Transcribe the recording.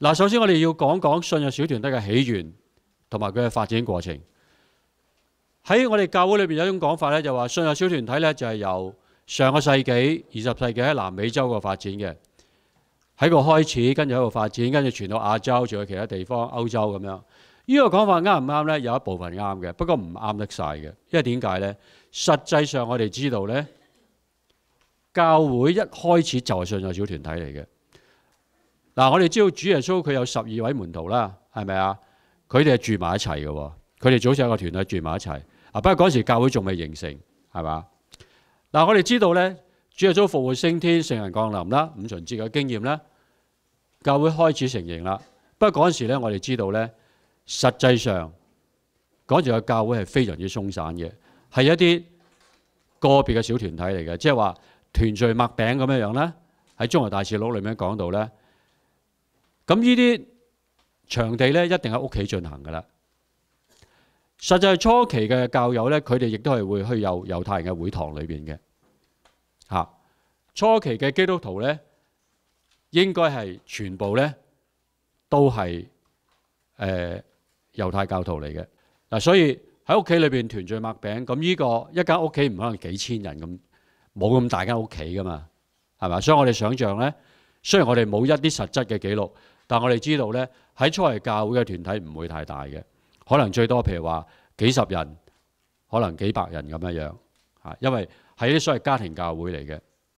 嗱，首先我哋要讲讲信友小团体嘅起源同埋佢嘅发展过程。喺我哋教会里边有一种讲法咧，就话信友小团体咧就系由上个世纪二十世纪喺南美洲个发展嘅，喺个开始，跟住喺度发展，跟住传到亚洲，仲有其他地方、欧洲咁样。呢个讲法啱唔啱咧？有一部分啱嘅，不过唔啱得晒嘅。因为点解咧？实际上我哋知道咧，教会一开始就系信友小团体嚟嘅。嗱，我哋知道主耶稣佢有十二位門徒啦，係咪啊？佢哋係住埋一齊嘅，佢哋组成一個團队住埋一齊。啊，不過嗰時教會仲未形成，係嘛？嗱，我哋知道咧，主耶穌复活升天、聖人降臨啦，五旬節嘅經驗咧，教會開始成认啦。不過嗰时時咧，我哋知道咧，實際上嗰时時嘅教會係非常之鬆散嘅，係一啲個別嘅小團體嚟嘅，即係話團聚麥餅咁樣樣啦。喺《中華大字錄》裏面講到咧。咁呢啲場地咧，一定喺屋企進行噶啦。實際初期嘅教友咧，佢哋亦都係會去猶猶太人嘅會堂裏邊嘅。嚇，初期嘅基督徒咧，應該係全部咧都係誒猶太教徒嚟嘅嗱，所以喺屋企裏邊團聚麥餅，咁呢個一間屋企唔可能幾千人咁，冇咁大間屋企噶嘛，係嘛？所以我哋想象咧。雖然我哋冇一啲實質嘅記錄，但我哋知道呢，喺初嚟教會嘅團體唔會太大嘅，可能最多譬如話幾十人，可能幾百人咁樣樣因為喺啲所謂家庭教會嚟嘅。